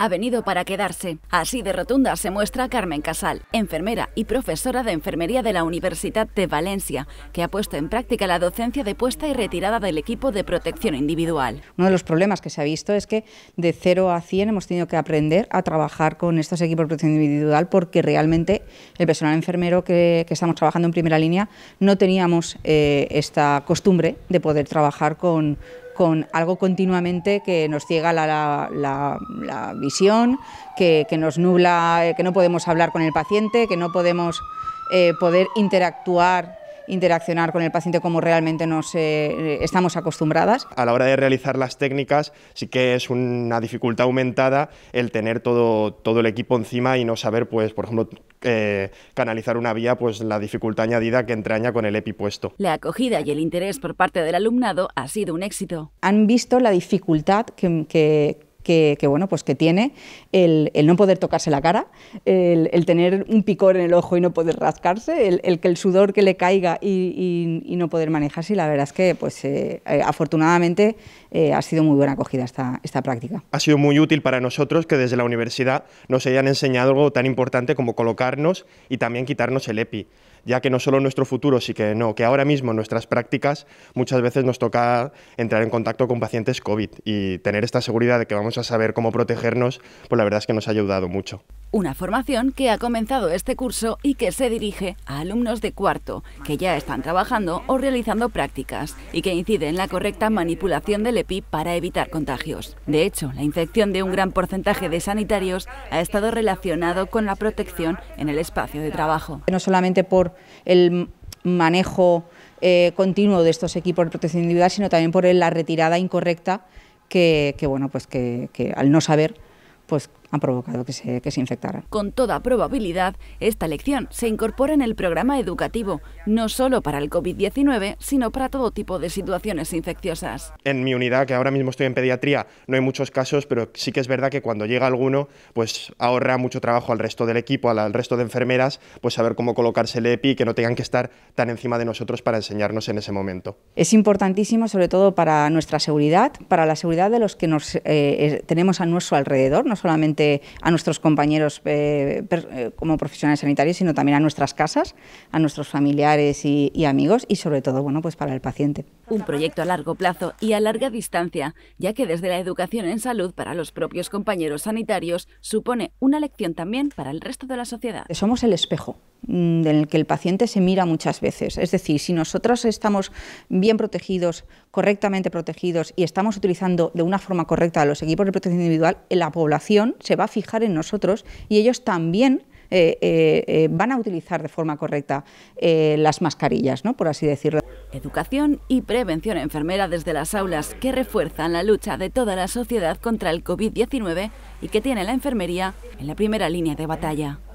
ha venido para quedarse. Así de rotunda se muestra Carmen Casal, enfermera y profesora de enfermería de la Universidad de Valencia, que ha puesto en práctica la docencia de puesta y retirada del equipo de protección individual. Uno de los problemas que se ha visto es que de 0 a 100 hemos tenido que aprender a trabajar con estos equipos de protección individual porque realmente el personal enfermero que, estamos trabajando en primera línea no teníamos eh, esta costumbre de poder trabajar con con algo continuamente que nos ciega la, la, visión, que, nos nubla, eh, que no podemos hablar con el paciente, que no podemos eh, poder interactuar interaccionar con el paciente como realmente nos eh, eh, estamos acostumbradas. A la hora de realizar las técnicas sí que es una dificultad aumentada el tener todo, todo el equipo encima y no saber, pues, por ejemplo, eh, canalizar una vía, pues la dificultad añadida que entraña con el EPI puesto. La acogida y el interés por parte del alumnado ha sido un éxito. Han visto la dificultad que que, bueno, pues que tiene el, no poder tocarse la cara, el, tener un picor en el ojo y no poder rascarse, el, que el sudor que le caiga y, no poder manejarse. la verdad es que, pues, eh, eh, afortunadamente, eh, ha sido muy buena acogida esta, esta práctica. Ha sido muy útil para nosotros que desde la universidad nos hayan enseñado algo tan importante como colocarnos y también quitarnos el EPI ya que no solo nuestro futuro, sí que que ahora mismo nuestras prácticas muchas veces nos toca entrar en contacto con pacientes COVID y tener esta seguridad de que vamos a saber cómo protegernos, pues la verdad es que nos ha ayudado mucho. Una formación que ha comenzado este curso y que se dirige a alumnos de cuarto, que ya están trabajando o realizando prácticas y que incide en la correcta manipulación del EPI para evitar contagios. De hecho, la infección de un gran porcentaje de sanitarios ha estado relacionado con la protección en el espacio de trabajo. No solamente por el manejo eh, continuo de estos equipos de protección individual, sino también por la retirada incorrecta que, bueno, pues que, que al no saber pues han provocado que se, infectara. Con toda probabilidad, esta lección se incorpora en el programa educativo, no solo para el COVID-19, sino para todo tipo de situaciones infecciosas. En mi unidad, que ahora mismo estoy en pediatría, no hay muchos casos, pero sí que es verdad que cuando llega alguno, pues ahorra mucho trabajo al resto del equipo, al resto de enfermeras, pues saber cómo colocarse el EPI y que no tengan que estar tan encima de nosotros para enseñarnos en ese momento. Es importantísimo sobre todo para nuestra seguridad, para la seguridad de los que nos, eh, eh, tenemos a nuestro alrededor, no solamente a nuestros compañeros eh, eh, como profesionales sanitarios, sino también a nuestras casas, a nuestros familiares y, y amigos y sobre todo bueno, pues para el paciente. Un proyecto a largo plazo y a larga distancia, ya que desde la educación en salud para los propios compañeros sanitarios supone una lección también para el resto de la sociedad. Somos el espejo Mm, del que el paciente se mira muchas veces. Es decir, si nosotros estamos bien protegidos, correctamente protegidos y estamos utilizando de una forma correcta los equipos de protección individual, la población se va a fijar en nosotros y ellos también eh, eh, eh, van a utilizar de forma correcta las mascarillas, por así decirlo. Educación y prevención enfermera desde las aulas que refuerzan la lucha de toda la sociedad contra el COVID-19 y que tiene la enfermería en la primera línea de batalla.